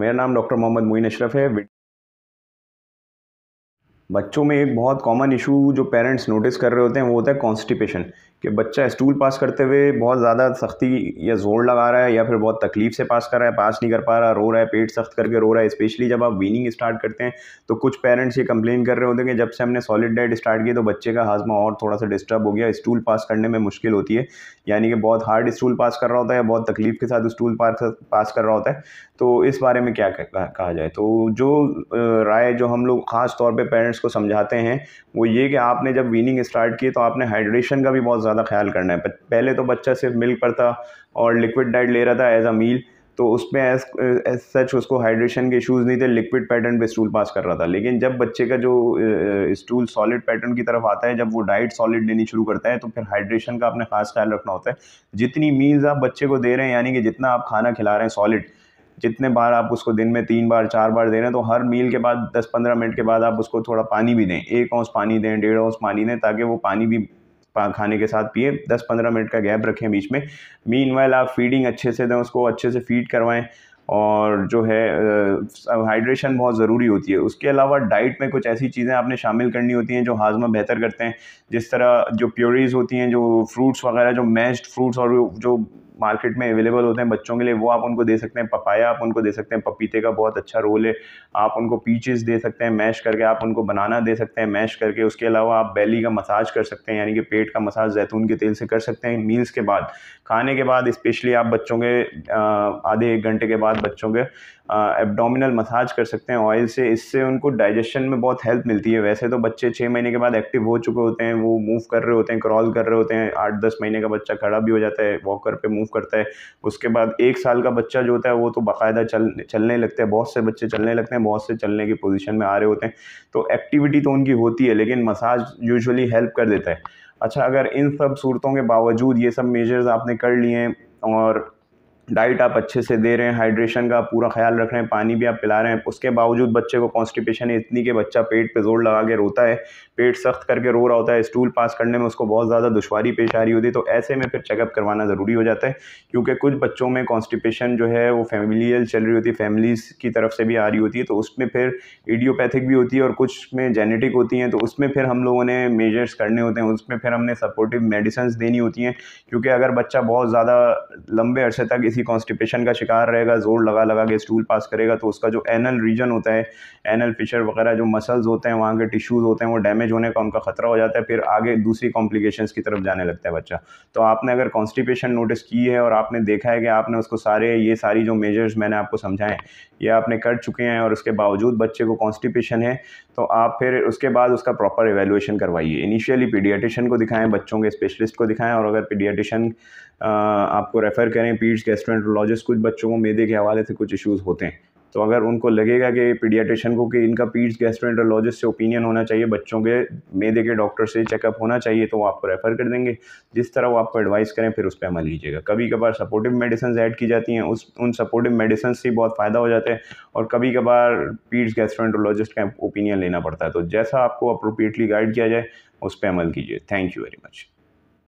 मेरा नाम डॉक्टर मोहम्मद मोइन अशरफ है बच्चों में एक बहुत कॉमन इशू जो पेरेंट्स नोटिस कर रहे होते हैं वो होता है कॉन्स्टिपेशन कि बच्चा स्टूल पास करते हुए बहुत ज़्यादा सख्ती या जोर लगा रहा है या फिर बहुत तकलीफ़ से पास कर रहा है पास नहीं कर पा रहा रो रहा है पेट सख्त करके रो रहा है स्पेशली जब आप वीनिंग स्टार्ट करते हैं तो कुछ पेरेंट्स ये कंप्लेन कर रहे होते हैं कि जब से हमने सॉलिड डाइट स्टार्ट की तो बच्चे का हाजमा और थोड़ा सा डिस्टर्ब हो गया स्टूल पास करने में मुश्किल होती है यानी कि बहुत हार्ड स्टूल पास कर रहा होता है या बहुत तकलीफ़ के साथ स्टूल पास कर रहा होता है तो इस बारे में क्या कहा जाए तो जो राय जो हम लोग ख़ास तौर पर पेरेंट्स को समझाते हैं वो ये कि आपने जब वीनिंग स्टार्ट की तो आपने हाइड्रेशन का भी बहुत ज़्यादा ख्याल करना है पहले तो बच्चा सिर्फ मिल्क पर था और लिक्विड डाइट ले रहा था एज अ मील तो उसमें एज एज सच उसको हाइड्रेशन के इशूज़ नहीं थे लिक्विड पैटर्न पे स्टूल पास कर रहा था लेकिन जब बच्चे का जो स्टूल सॉलिड पैटर्न की तरफ आता है जब वो डाइट सॉलिड लेनी शुरू करता है तो फिर हाइड्रेशन का आपने खास ख्याल रखना होता है जितनी मील्स आप बच्चे को दे रहे हैं यानी कि जितना आप खाना खिला रहे हैं सॉलिड जितने बार आप उसको दिन में तीन बार चार बार दे रहे हैं तो हर मील के बाद दस पंद्रह मिनट के बाद आप उसको थोड़ा पानी भी दें एक औंस पानी दें डेढ़ औंस पानी दें ताकि वो पानी भी खाने के साथ पिए 10-15 मिनट का गैप रखें बीच में मीन आप फीडिंग अच्छे से दें उसको अच्छे से फीड करवाएँ और जो है हाइड्रेशन बहुत ज़रूरी होती है उसके अलावा डाइट में कुछ ऐसी चीज़ें आपने शामिल करनी होती हैं जो हाजमा बेहतर करते हैं जिस तरह जो प्योरीज होती हैं जो फ्रूट्स वगैरह जो मैश्ड फ्रूट्स और जो मार्केट में अवेलेबल होते हैं बच्चों के लिए वो आप उनको दे सकते हैं पपाया आप उनको दे सकते हैं पपीते का बहुत अच्छा रोल है आप उनको पीचेस दे सकते हैं मैश करके आप उनको बनाना दे सकते हैं मैश करके उसके अलावा आप बैली का मसाज कर सकते हैं यानी कि पेट का मसाज जैतून के तेल से कर सकते हैं मील्स के बाद खाने के बाद स्पेशली आप बच्चों के आधे एक घंटे के बाद बच्चों के एब्डोमिनल मसाज कर सकते हैं ऑयल से इससे उनको डाइजेशन में बहुत हेल्प मिलती है वैसे तो बच्चे छः महीने के बाद एक्टिव हो चुके होते हैं वो मूव कर रहे होते हैं क्रॉल कर रहे होते हैं आठ दस महीने का बच्चा खड़ा भी हो जाता है वॉकर पे मूव करता है उसके बाद एक साल का बच्चा जो होता है वो तो बाकायदा चल चलने लगता है बहुत से बच्चे चलने लगते हैं बहुत से चलने की पोजिशन में आ रहे होते हैं तो एक्टिविटी तो उनकी होती है लेकिन मसाज यूजली हेल्प कर देता है अच्छा अगर इन सब सूरतों के बावजूद ये सब मेजर्स आपने कर लिए हैं और डाइट आप अच्छे से दे रहे हैं हाइड्रेशन का पूरा ख्याल रख रहे हैं पानी भी आप पिला रहे हैं उसके बावजूद बच्चे को कॉन्स्टिपेशन है इतनी कि बच्चा पेट पे जोर लगा के रोता है पेट सख्त करके रो रहा होता है स्टूल पास करने में उसको बहुत ज़्यादा दुशारी पेश आ रही होती है तो ऐसे में फिर चेकअप करवाना ज़रूरी हो जाता है क्योंकि कुछ बच्चों में कॉन्स्टिपेशन जो है वो फैमिलियल चल रही होती है फैमिलीज़ की तरफ से भी आ रही होती है तो उसमें फिर एडियोपैथिक भी होती है और कुछ में जेनेटिक होती हैं तो उसमें फिर हम लोगों ने मेजर्स करने होते हैं उसमें फिर हमने सपोर्टिव मेडिसन्स देनी होती हैं क्योंकि अगर बच्चा बहुत ज़्यादा लंबे अरसे तक इसी किसी कॉन्स्टिपेशन का शिकार रहेगा जोर लगा लगा के स्टूल पास करेगा तो उसका जो एनल रीजन होता है एनल फिशर वगैरह जो मसल्स होते हैं वहाँ के टिश्यूज़ होते हैं वो डैमेज होने का उनका खतरा हो जाता है फिर आगे दूसरी कॉम्प्लिकेशन की तरफ जाने लगता है बच्चा तो आपने अगर कॉन्स्टिपेशन नोटिस की है और आपने देखा है कि आपने उसको सारे ये सारी जो मेजर्स मैंने आपको समझाए ये आपने कर चुके हैं और उसके बावजूद बच्चे को कॉन्स्टिपेशन है तो आप फिर उसके बाद उसका प्रॉपर एवेलुएशन करवाइए इनिशियली पीडियाटिशन को दिखाएं बच्चों के स्पेशलिस्ट को दिखाएं और अगर पीडियाटिशन आपको रेफ़र करें पीड्स गेस्ट्रोएंट्रोलॉजिस्ट कुछ बच्चों को मेदे के हवाले से कुछ इश्यूज़ होते हैं तो अगर उनको लगेगा कि पीडियाट्रिशन को कि इनका पीड्स गैस्ट्रोएंट्रोलॉजिस्ट से ओपिनियन होना चाहिए बच्चों के मेदे के डॉक्टर से चेकअप होना चाहिए तो वो आपको रेफ़र कर देंगे जिस तरह वो आपको एडवाइस करें फिर उस पर अमल लीजिएगा कभी कभार सपोर्टिव मेडिसन ऐड की जाती हैं उस उन सपोर्टिव मेडिसन से बहुत फ़ायदा हो जाता है और कभी कभार पीड्स गैस्ट्रोएंट्रोलॉजिस्ट का ओपिनियन लेना पड़ता है तो जैसा आपको अप्रोप्रिएटली गाइड किया जाए उस पर अमल कीजिए थैंक यू वेरी मच